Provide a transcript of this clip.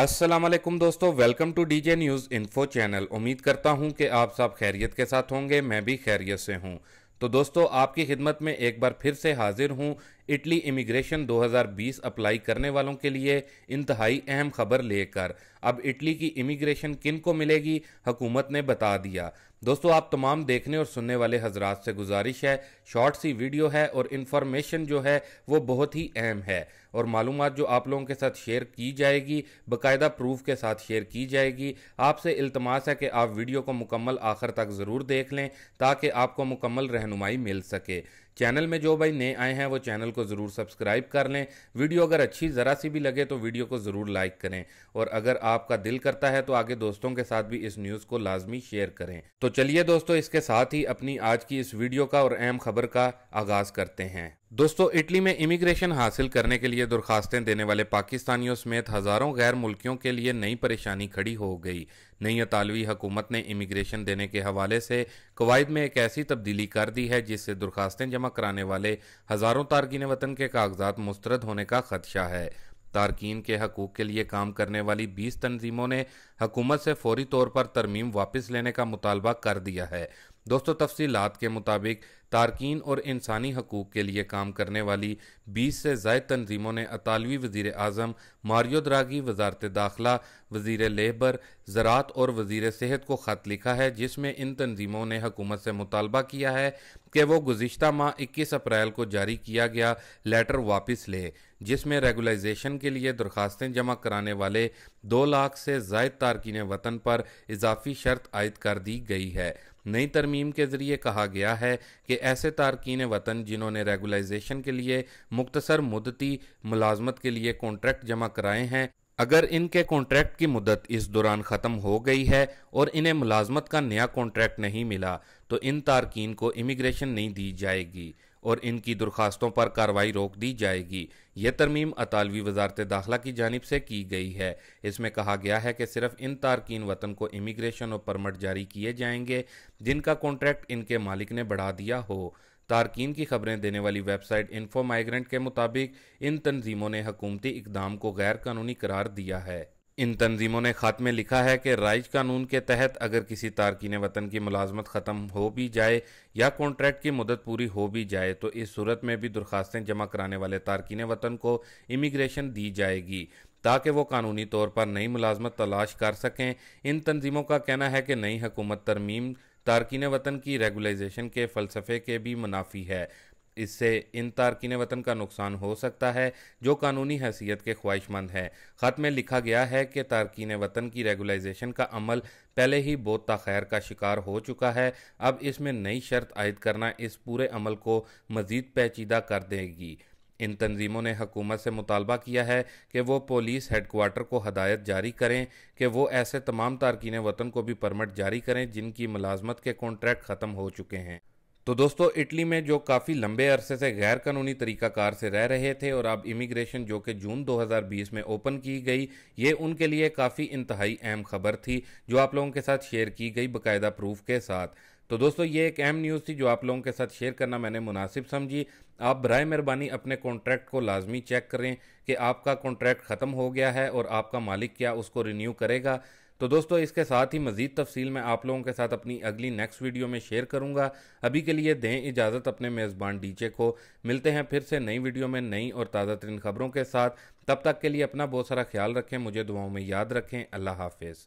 असलम दोस्तों welcome to DJ news info channel उम्मीद करता हूं कि आप सब खैरियत के साथ होंगे मैं भी खैरियत से हूं तो दोस्तों आपकी खिदमत में एक बार फिर से हाजिर हूं इटली इमिग्रेशन 2020 अप्लाई करने वालों के लिए इंतहाई अहम खबर लेकर अब इटली की इमिग्रेशन किन को मिलेगी हुकूमत ने बता दिया दोस्तों आप तमाम देखने और सुनने वाले हजरात से गुजारिश है शॉर्ट सी वीडियो है और इन्फॉर्मेशन जो है वो बहुत ही अहम है और मालूम जो आप लोगों के साथ शेयर की जाएगी बाकायदा प्रूफ के साथ शेयर की जाएगी आपसे इल्तमास है कि आप वीडियो को मुकम्मल आखिर तक ज़रूर देख लें ताकि आपको मुकम्मल रहनुमाई मिल सके चैनल में जो भाई नए आए हैं वो चैनल को ज़रूर सब्सक्राइब कर लें वीडियो अगर अच्छी ज़रा सी भी लगे तो वीडियो को ज़रूर लाइक करें और अगर आपका दिल करता है तो आगे दोस्तों के साथ भी इस न्यूज़ को लाजमी शेयर करें तो चलिए दोस्तों इसके साथ ही अपनी आज की इस वीडियो का और अहम खबर का आगाज़ करते हैं दोस्तों इटली में इमिग्रेशन हासिल करने के लिए दरखास्तें देने वाले पाकिस्तानियों समेत हज़ारों गैर मुल्कियों के लिए नई परेशानी खड़ी हो गई नई अतालवी हुकूमत ने इमिग्रेशन देने के हवाले से कवायद में एक ऐसी तब्दीली कर दी है जिससे दरखास्तें जमा कराने वाले हज़ारों तारकिन वतन के कागजात मुस्तरद होने का खदशा है तारकिन के हकूक़ के लिए काम करने वाली बीस तनजीमों ने हकूमत से फौरी तौर पर तरमीम वापस लेने का मुतालबा कर दिया है दोस्तों तफसीलात के मुताबिक तारकिन और इंसानी हकूक़ के लिए काम करने वाली 20 से जायद तनजीमों ने अतालवी वजीर अजम मारियो वजारत दाखिला वजीर लेबर ज़रात और वजीर सेहत को ख़त लिखा है जिसमें इन तनजीमों ने हकूमत से मुतालबा किया है कि वो गुज्त माह इक्कीस अप्रैल को जारी किया गया लेटर वापस ले जिसमें रेगुलाइजेशन के लिए दरख्वास्तें जमा कराने वाले दो लाख से जायद तारकिन वतन पर इजाफी शर्त आयद कर दी गई है नई तरमीम के ज़रिए कहा गया है कि ऐसे तारकिन वतन जिन्होंने रेगुलाइजेशन के लिए मुख्तसर मुदती मुलाजमत के लिए कॉन्ट्रैक्ट जमा कराए हैं अगर इनके कॉन्ट्रैक्ट की मुदत इस दौरान ख़त्म हो गई है और इन्हें मुलाजमत का नया कॉन्ट्रैक्ट नहीं मिला तो इन तारकिन को इमिग्रेशन नहीं दी जाएगी और इनकी दरख्वास्तों पर कार्रवाई रोक दी जाएगी ये तरमीम अतालवी वजारत दाखिला की जानब से की गई है इसमें कहा गया है कि सिर्फ इन तारकिन वतन को इमिग्रेशन और परमट जारी किए जाएंगे जिनका कॉन्ट्रैक्ट इनके मालिक ने बढ़ा दिया हो तारकिन की खबरें देने वाली वेबसाइट इन्फो माइग्रेंट के मुताबिक इन तनजीमों ने हकूमती इकदाम को गैर कानूनी करार दिया है इन तंजीमों ने ख़त में लिखा है कि राइज कानून के तहत अगर किसी तारकिन वतन की मुलाजमत ख़त्म हो भी जाए या कॉन्ट्रैक्ट की मदद पूरी हो भी जाए तो इस सूरत में भी दरख्वास्तें जमा कराने वाले तारकिन वतन को इमिग्रेशन दी जाएगी ताकि वो कानूनी तौर पर नई मुलाजमत तलाश कर सकें इन तंजीमों का कहना है कि नई हुकूमत तरमीम तारकिन वतन की रेगुलाइजेशन के फ़लसफ़े के भी मुनाफी है इससे इन तारकिन वतन का नुकसान हो सकता है जो कानूनी हैसियत के ख्वाहिशमंद हैं ख़त में लिखा गया है कि तारकिन वतन की रेगुलाइजेशन का अमल पहले ही बहुत तखैर का शिकार हो चुका है अब इसमें नई शर्त आयद करना इस पूरे अमल को मज़ीद पेचीदा कर देगी इन तनजीमों ने हकूमत से मुतालबा किया है कि वो पुलिस हेडकोार्टर को हदायत जारी करें कि वो ऐसे तमाम तारकिन वतन को भी परमट जारी करें जिनकी मुलाजमत के कॉन्ट्रैक्ट ख़त्म हो चुके हैं तो दोस्तों इटली में जो काफ़ी लंबे अरसे से गैर कानूनी तरीकाकार से रह रहे थे और अब इमिग्रेशन जो कि जून 2020 में ओपन की गई ये उनके लिए काफ़ी इंतहाई अहम खबर थी जो आप लोगों के साथ शेयर की गई बाकायदा प्रूफ के साथ तो दोस्तों ये एक अहम न्यूज़ थी जो आप लोगों के साथ शेयर करना मैंने मुनासिब समझी आप बर मेहरबानी अपने कॉन्ट्रैक्ट को लाजमी चेक करें कि आपका कॉन्ट्रैक्ट ख़त्म हो गया है और आपका मालिक क्या उसको रिन्यू करेगा तो दोस्तों इसके साथ ही मज़ीद तफसील मैं आप लोगों के साथ अपनी अगली नेक्स्ट वीडियो में शेयर करूंगा अभी के लिए दें इजाज़त अपने मेज़बान डीजे को मिलते हैं फिर से नई वीडियो में नई और ताज़ा तरीन खबरों के साथ तब तक के लिए अपना बहुत सारा ख्याल रखें मुझे दुआओं में याद रखें अल्लाह हाफिज़